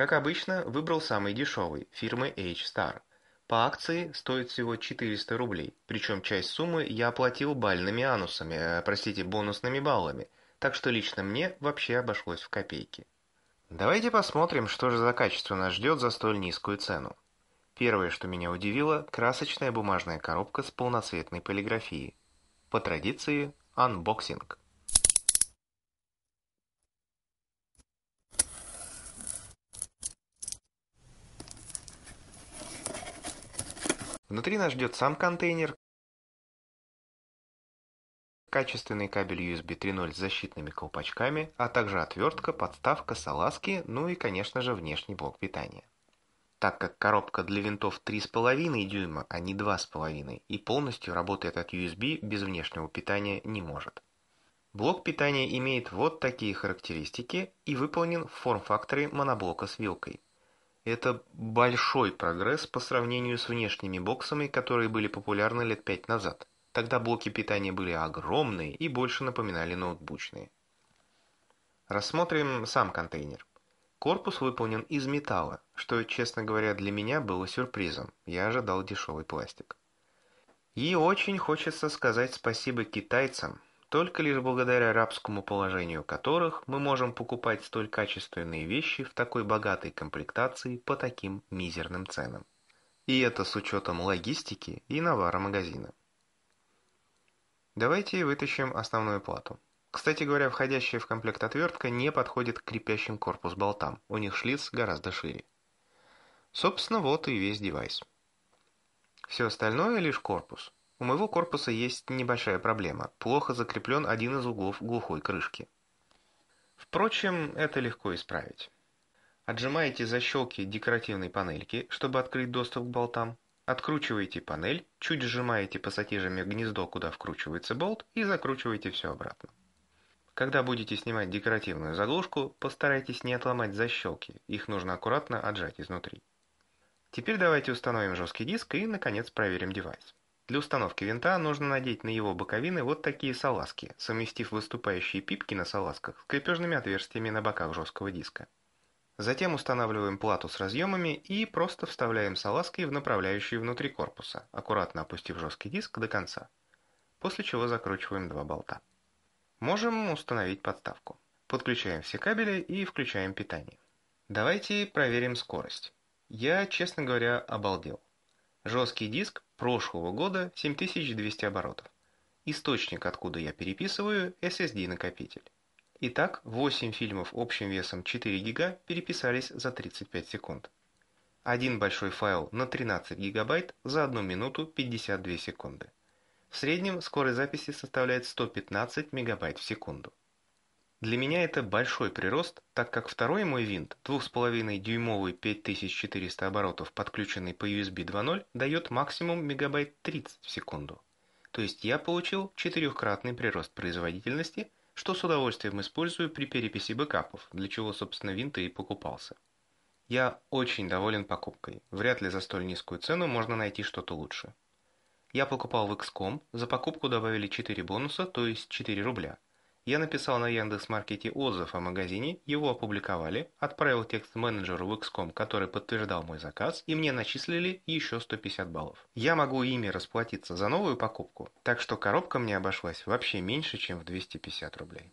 Как обычно, выбрал самый дешевый, фирмы H-Star. По акции стоит всего 400 рублей, причем часть суммы я оплатил бальными анусами, э, простите, бонусными баллами, так что лично мне вообще обошлось в копейки. Давайте посмотрим, что же за качество нас ждет за столь низкую цену. Первое, что меня удивило, красочная бумажная коробка с полноцветной полиграфией. По традиции, анбоксинг. Внутри нас ждет сам контейнер, качественный кабель USB 3.0 с защитными колпачками, а также отвертка, подставка, салазки, ну и, конечно же, внешний блок питания. Так как коробка для винтов 3,5 дюйма, а не 2,5, и полностью работает от USB без внешнего питания не может. Блок питания имеет вот такие характеристики и выполнен в форм-факторе моноблока с вилкой – это большой прогресс по сравнению с внешними боксами, которые были популярны лет пять назад. Тогда блоки питания были огромные и больше напоминали ноутбучные. Рассмотрим сам контейнер. Корпус выполнен из металла, что, честно говоря, для меня было сюрпризом. Я ожидал дешевый пластик. И очень хочется сказать спасибо китайцам, только лишь благодаря рабскому положению которых мы можем покупать столь качественные вещи в такой богатой комплектации по таким мизерным ценам. И это с учетом логистики и навара магазина. Давайте вытащим основную плату. Кстати говоря, входящая в комплект отвертка не подходит к крепящим корпус болтам, у них шлиц гораздо шире. Собственно, вот и весь девайс. Все остальное лишь корпус – у моего корпуса есть небольшая проблема. Плохо закреплен один из углов глухой крышки. Впрочем, это легко исправить. Отжимаете защелки декоративной панельки, чтобы открыть доступ к болтам. Откручиваете панель, чуть сжимаете пассатижами гнездо, куда вкручивается болт, и закручиваете все обратно. Когда будете снимать декоративную заглушку, постарайтесь не отломать защелки, их нужно аккуратно отжать изнутри. Теперь давайте установим жесткий диск и, наконец, проверим девайс. Для установки винта нужно надеть на его боковины вот такие салазки, совместив выступающие пипки на салазках с крепежными отверстиями на боках жесткого диска. Затем устанавливаем плату с разъемами и просто вставляем салазки в направляющие внутри корпуса, аккуратно опустив жесткий диск до конца. После чего закручиваем два болта. Можем установить подставку. Подключаем все кабели и включаем питание. Давайте проверим скорость. Я, честно говоря, обалдел. Жесткий диск прошлого года 7200 оборотов. Источник, откуда я переписываю, SSD-накопитель. Итак, 8 фильмов общим весом 4 гига переписались за 35 секунд. Один большой файл на 13 гигабайт за 1 минуту 52 секунды. В среднем скорость записи составляет 115 мегабайт в секунду. Для меня это большой прирост, так как второй мой винт, 2,5-дюймовый 5400 оборотов, подключенный по USB 2.0, дает максимум мегабайт 30 в секунду. То есть я получил четырехкратный прирост производительности, что с удовольствием использую при переписи бэкапов, для чего, собственно, винт и покупался. Я очень доволен покупкой. Вряд ли за столь низкую цену можно найти что-то лучше. Я покупал в XCOM, за покупку добавили 4 бонуса, то есть 4 рубля – я написал на Яндекс.Маркете отзыв о магазине, его опубликовали, отправил текст менеджеру в XCOM, который подтверждал мой заказ, и мне начислили еще 150 баллов. Я могу ими расплатиться за новую покупку, так что коробка мне обошлась вообще меньше, чем в 250 рублей.